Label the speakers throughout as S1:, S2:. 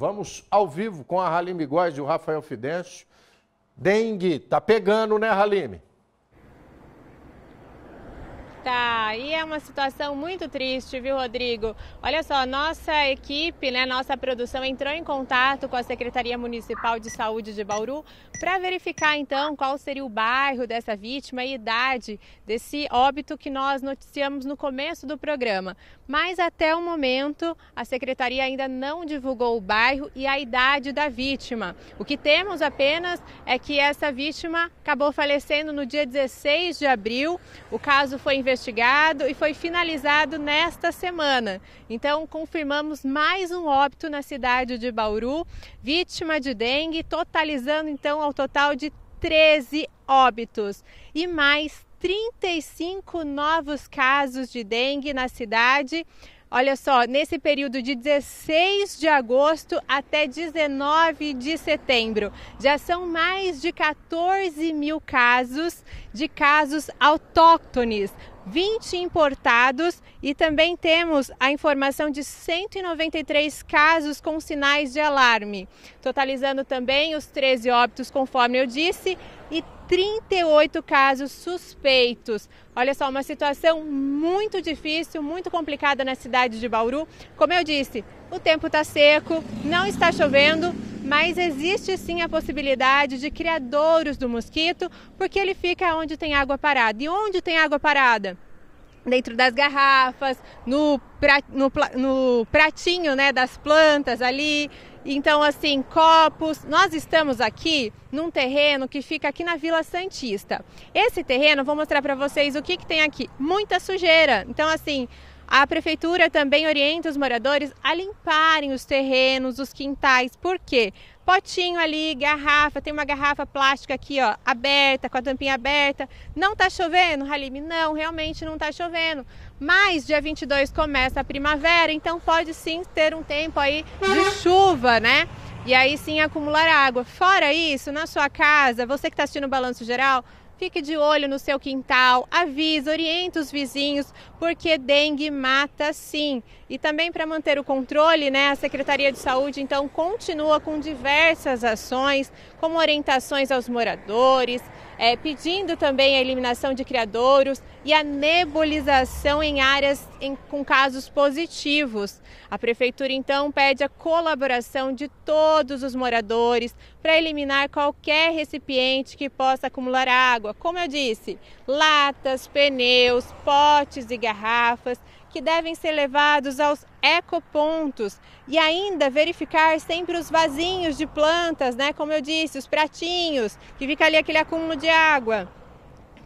S1: Vamos ao vivo com a Halime Góes e o Rafael Fidêncio. Dengue, tá pegando, né, Halime?
S2: Tá, e é uma situação muito triste, viu, Rodrigo? Olha só, nossa equipe, né, nossa produção entrou em contato com a Secretaria Municipal de Saúde de Bauru para verificar então qual seria o bairro dessa vítima e idade desse óbito que nós noticiamos no começo do programa. Mas até o momento, a secretaria ainda não divulgou o bairro e a idade da vítima. O que temos apenas é que essa vítima acabou falecendo no dia 16 de abril. O caso foi investigado investigado e foi finalizado nesta semana. Então, confirmamos mais um óbito na cidade de Bauru, vítima de dengue, totalizando então ao total de 13 óbitos e mais 35 novos casos de dengue na cidade. Olha só, nesse período de 16 de agosto até 19 de setembro, já são mais de 14 mil casos de casos autóctones, 20 importados e também temos a informação de 193 casos com sinais de alarme, totalizando também os 13 óbitos, conforme eu disse, e 38 casos suspeitos. Olha só, uma situação muito difícil, muito complicada na cidade de Bauru. Como eu disse, o tempo está seco, não está chovendo mas existe sim a possibilidade de criadouros do mosquito, porque ele fica onde tem água parada. E onde tem água parada? dentro das garrafas, no, pra, no, no, pratinho né, das plantas ali. Então, assim, copos. Nós estamos aqui num terreno que fica aqui na Vila Santista. Esse terreno, vou mostrar para vocês o que, que tem aqui. Muita sujeira. Então, assim, a prefeitura também orienta os moradores a limparem os terrenos, os quintais, Por quê? potinho ali, garrafa, tem uma garrafa plástica aqui, ó, aberta, com a tampinha aberta. Não tá chovendo, Halime? Não, realmente não tá chovendo. Mas dia 22 começa a primavera, então pode sim ter um tempo aí de chuva, né? E aí sim acumular água. Fora isso, na sua casa, você que está assistindo o Balanço Geral, Fique de olho no seu quintal, avisa, oriente os vizinhos, porque dengue mata sim. E também para manter o controle, né, a Secretaria de Saúde então continua com diversas ações, como orientações aos moradores, é, pedindo também a eliminação de criadouros e a nebulização em áreas em, com casos positivos. A prefeitura então pede a colaboração de todos os moradores para eliminar qualquer recipiente que possa acumular água água, como eu disse, latas, pneus, potes e garrafas que devem ser levados aos ecopontos e ainda verificar sempre os vasinhos de plantas, né? Como eu disse, os pratinhos que fica ali aquele acúmulo de água,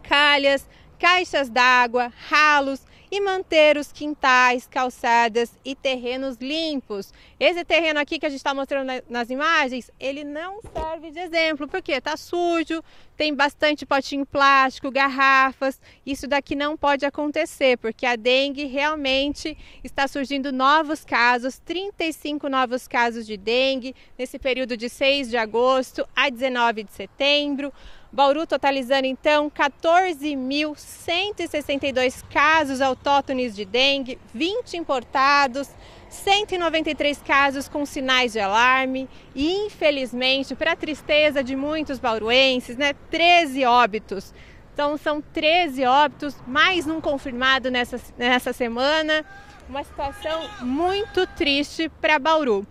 S2: calhas, caixas d'água, ralos e manter os quintais, calçadas e terrenos limpos. Esse terreno aqui que a gente está mostrando nas imagens, ele não serve de exemplo, porque está sujo, tem bastante potinho plástico, garrafas. Isso daqui não pode acontecer, porque a dengue realmente está surgindo novos casos, 35 novos casos de dengue nesse período de 6 de agosto a 19 de setembro. Bauru totalizando então 14.162 casos autóctones de dengue, 20 importados, 193 casos com sinais de alarme e, infelizmente, para a tristeza de muitos bauruenses, né, 13 óbitos. Então, são 13 óbitos, mais um confirmado nessa, nessa semana. Uma situação muito triste para Bauru.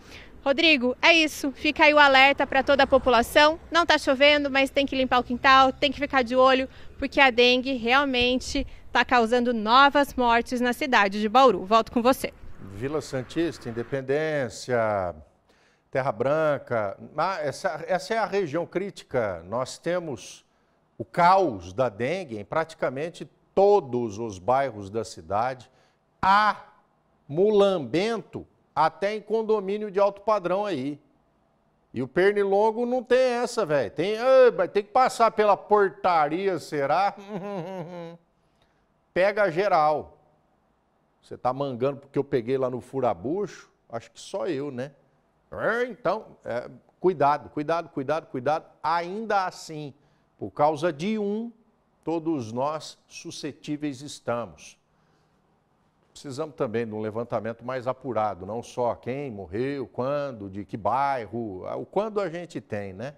S2: Rodrigo, é isso. Fica aí o alerta para toda a população. Não está chovendo, mas tem que limpar o quintal, tem que ficar de olho, porque a dengue realmente está causando novas mortes na cidade de Bauru. Volto com você.
S1: Vila Santista, Independência, Terra Branca. Ah, essa, essa é a região crítica. Nós temos o caos da dengue em praticamente todos os bairros da cidade. Há mulambento até em condomínio de alto padrão aí. E o pernilongo não tem essa, velho. Tem, ah, tem que passar pela portaria, será? Pega geral. Você tá mangando porque eu peguei lá no furabucho? Acho que só eu, né? É, então, é, cuidado, cuidado, cuidado, cuidado. Ainda assim, por causa de um, todos nós suscetíveis estamos precisamos também de um levantamento mais apurado, não só quem morreu, quando, de que bairro, o quando a gente tem, né?